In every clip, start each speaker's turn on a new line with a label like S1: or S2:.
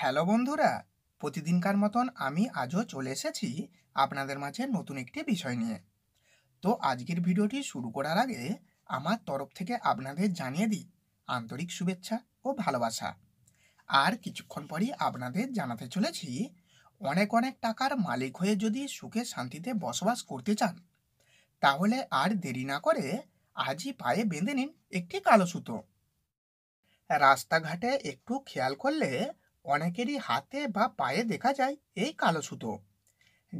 S1: hello বন্ধুরা প্রতিদিনকার মতন আমি আজও চলে এসেছি আপনাদের মাঝে নতুন একটি বিষয় নিয়ে তো আজকের ভিডিওটি শুরু করার আগে আমার তরফ থেকে আপনাদের জানিয়ে দিই আন্তরিক শুভেচ্ছা ও ভালোবাসা আর কিছুক্ষণ পরই আপনাদের জানাতে চলেছি অনেক অনেক টাকার মালিক হয়ে যদি সুখে শান্তিতে বসবাস করতে চান তাহলে আর দেরি না করে আজই পায়ে বেঁধে নিন একটি কালো সুতো রাস্তাঘাটে একটু খেয়াল করলে অনেকেরই হাতে বা পায়ে দেখা যায় এই কালো সুতো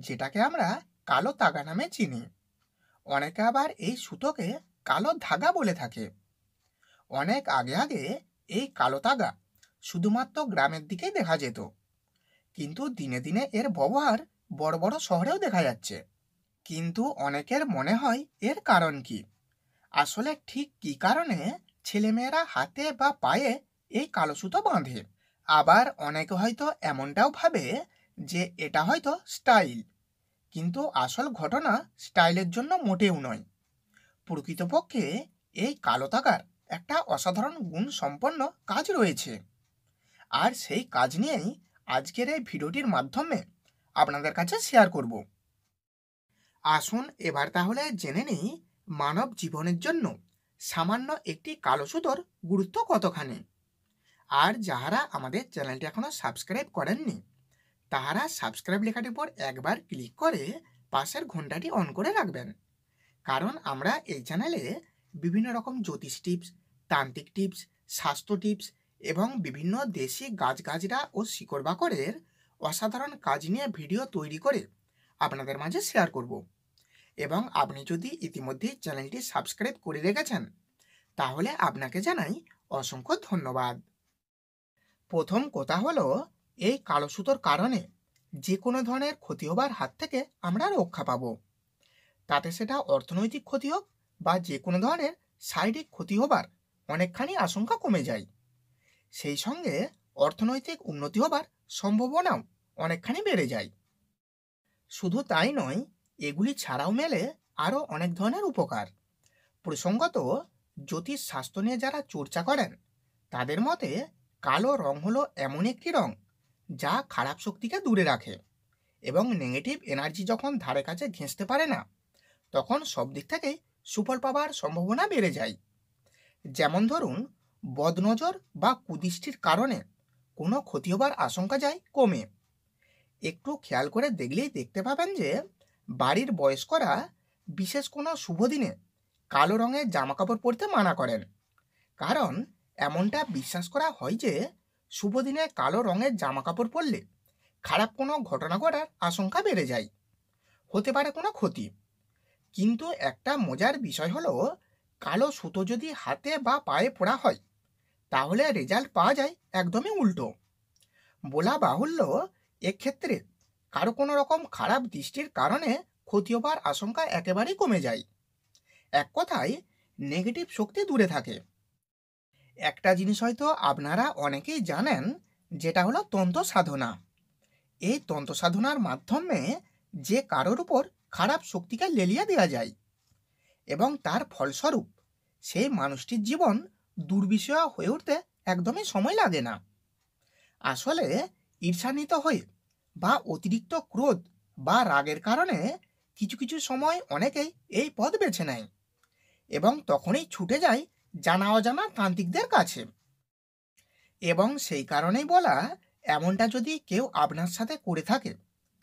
S1: যেটাকে আমরা কালো তাগা নামে চিনি অনেকে আবার এই সুতোকে কালো ধাগা বলে থাকে অনেক আগে আগে এই কালো তাগা শুধুমাত্র গ্রামের দিকেই দেখা যেত কিন্তু দিনে দিনে এর ব্যবহার বড় বড় শহরেও দেখা যাচ্ছে কিন্তু অনেকের মনে হয় এর কারণ কি আসলে ঠিক কি কারণে ছেলেমেয়েরা হাতে বা পায়ে এই কালো সুতো বাঁধে আবার অনেকে হয়তো এমনটাও ভাবে যে এটা হয়তো স্টাইল কিন্তু আসল ঘটনা স্টাইলের জন্য মোটেও নয় প্রকৃতপক্ষে এই কালো তাকার একটা অসাধারণ গুণ সম্পন্ন কাজ রয়েছে আর সেই কাজ নিয়েই আজকের এই ভিডিওটির মাধ্যমে আপনাদের কাছে শেয়ার করব আসুন এবার তাহলে জেনে নেই মানব জীবনের জন্য সামান্য একটি কালো সুতোর গুরুত্ব কতখানি আর যাহারা আমাদের চ্যানেলটি এখনও সাবস্ক্রাইব করেননি তাহারা সাবস্ক্রাইব লেখাটির উপর একবার ক্লিক করে পাশের ঘন্টাটি অন করে রাখবেন কারণ আমরা এই চ্যানেলে বিভিন্ন রকম জ্যোতিষ টিপস তান্ত্রিক টিপস স্বাস্থ্য টিপস এবং বিভিন্ন দেশি গাছগাছরা ও শিকড় বাকরের অসাধারণ কাজ নিয়ে ভিডিও তৈরি করে আপনাদের মাঝে শেয়ার করব এবং আপনি যদি ইতিমধ্যেই চ্যানেলটি সাবস্ক্রাইব করে রেখেছেন তাহলে আপনাকে জানাই অসংখ্য ধন্যবাদ প্রথম কথা হলো এই কালো সুতোর কারণে যে কোনো ধরনের ক্ষতি হবার হাত থেকে আমরা রক্ষা পাব তাতে সেটা অর্থনৈতিক ক্ষতি হোক বা যে কোনো ধরনের শারীরিক ক্ষতি হবার অনেকখানি আশঙ্কা কমে যায় সেই সঙ্গে অর্থনৈতিক উন্নতি হবার সম্ভাবনাও অনেকখানি বেড়ে যায় শুধু তাই নয় এগুলি ছাড়াও মেলে আরও অনেক ধরনের উপকার প্রসঙ্গত জ্যোতিষ স্বাস্থ্য নিয়ে যারা চর্চা করেন তাদের মতে কালো রং হলো এমন একটি রং যা খারাপ শক্তিকে দূরে রাখে এবং নেগেটিভ এনার্জি যখন ধারে কাছে ঘেঁচতে পারে না তখন সব দিক থেকেই সুফল পাওয়ার সম্ভাবনা বেড়ে যায় যেমন ধরুন বদনজর বা কুদৃষ্টির কারণে কোনো ক্ষতি হবার আশঙ্কা যায় কমে একটু খেয়াল করে দেখলেই দেখতে পাবেন যে বাড়ির বয়স্করা বিশেষ কোনো শুভ দিনে কালো রঙের জামাকাপড় পরতে মানা করেন কারণ এমনটা বিশ্বাস করা হয় যে শুভ দিনে কালো রঙের জামা কাপড় পরলে খারাপ কোনো ঘটনা ঘটার আশঙ্কা বেড়ে যায় হতে পারে কোনো ক্ষতি কিন্তু একটা মজার বিষয় হলো কালো সুতো যদি হাতে বা পায়ে পড়া হয় তাহলে রেজাল্ট পাওয়া যায় একদমই উল্টো বলা বাহুল্য এক্ষেত্রে কারো কোনো রকম খারাপ দৃষ্টির কারণে ক্ষতি হবার আশঙ্কা একেবারেই কমে যায় এক কথায় নেগেটিভ শক্তি দূরে থাকে একটা জিনিস হয়তো আপনারা অনেকেই জানেন যেটা হলো তন্ত্র সাধনা এই তন্ত্র সাধনার মাধ্যমে যে কারোর উপর খারাপ শক্তিকে লেলিয়ে দেওয়া যায় এবং তার ফলস্বরূপ সেই মানুষটির জীবন দুর্বিষয়া হয়ে উঠতে একদমই সময় লাগে না আসলে ঈর্ষান্বিত হয়ে বা অতিরিক্ত ক্রোধ বা রাগের কারণে কিছু কিছু সময় অনেকেই এই পথ বেছে নেয় এবং তখনই ছুটে যায় জানা অজানা তান্ত্রিকদের কাছে এবং সেই কারণেই বলা এমনটা যদি কেউ আপনার সাথে করে থাকে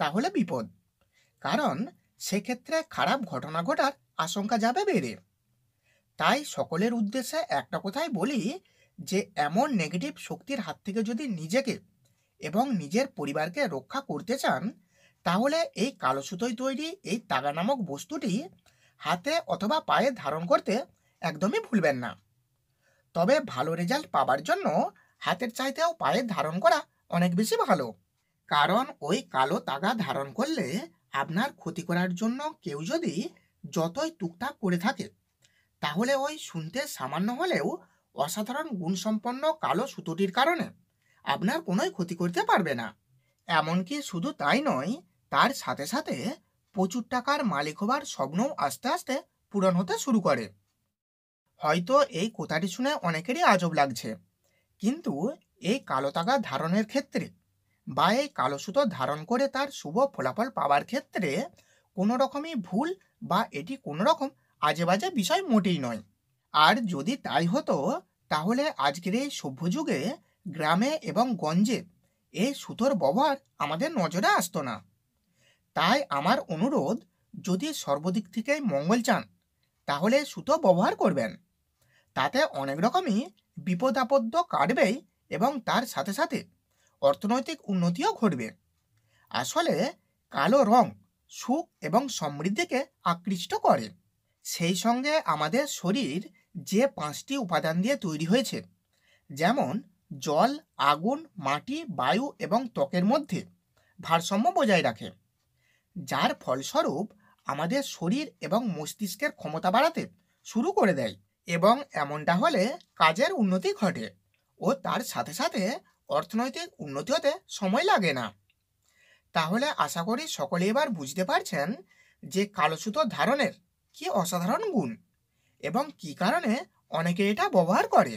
S1: তাহলে বিপদ কারণ সেক্ষেত্রে খারাপ ঘটনা ঘটার আশঙ্কা যাবে বেড়ে তাই সকলের উদ্দেশ্যে একটা কথাই বলি যে এমন নেগেটিভ শক্তির হাত থেকে যদি নিজেকে এবং নিজের পরিবারকে রক্ষা করতে চান তাহলে এই কালো সুতোয় তৈরি এই তাগা নামক বস্তুটি হাতে অথবা পায়ে ধারণ করতে একদমই ভুলবেন না তবে ভালো রেজাল্ট পাবার জন্য হাতের চাইতেও পায়ে ধারণ করা অনেক বেশি ভালো কারণ ওই কালো তাগা ধারণ করলে আপনার ক্ষতি করার জন্য কেউ যদি যতই টুকটাক করে থাকে তাহলে ওই শুনতে সামান্য হলেও অসাধারণ গুণসম্পন্ন কালো সুতোটির কারণে আপনার কোনোই ক্ষতি করতে পারবে না এমনকি শুধু তাই নয় তার সাথে সাথে প্রচুর টাকার মালিক হবার স্বপ্নও আস্তে আস্তে পূরণ হতে শুরু করে হয়তো এই কথাটি শুনে অনেকেরই আজব লাগছে কিন্তু এই কালো তাগা ধারণের ক্ষেত্রে বা এই কালো সুতো ধারণ করে তার শুভ ফলাফল পাওয়ার ক্ষেত্রে কোনো রকমই ভুল বা এটি কোনো রকম আজে বাজে বিষয় মোটেই নয় আর যদি তাই হতো তাহলে আজকের এই সভ্য যুগে গ্রামে এবং গঞ্জে এই সুতোর ব্যবহার আমাদের নজরে আসতো না তাই আমার অনুরোধ যদি সর্বদিক থেকে মঙ্গল চান তাহলে সুতো ব্যবহার করবেন তাতে অনেক রকমই বিপদ আপদ কাটবেই এবং তার সাথে সাথে অর্থনৈতিক উন্নতিও ঘটবে আসলে কালো রং সুখ এবং সমৃদ্ধিকে আকৃষ্ট করে সেই সঙ্গে আমাদের শরীর যে পাঁচটি উপাদান দিয়ে তৈরি হয়েছে যেমন জল আগুন মাটি বায়ু এবং ত্বকের মধ্যে ভারসাম্য বজায় রাখে যার ফলস্বরূপ আমাদের শরীর এবং মস্তিষ্কের ক্ষমতা বাড়াতে শুরু করে দেয় এবং এমনটা হলে কাজের উন্নতি ঘটে ও তার সাথে সাথে অর্থনৈতিক উন্নতি হতে সময় লাগে না তাহলে আশা করি সকলে এবার বুঝতে পারছেন যে কালো সুতো ধারণের কি অসাধারণ গুণ এবং কি কারণে অনেকে এটা ব্যবহার করে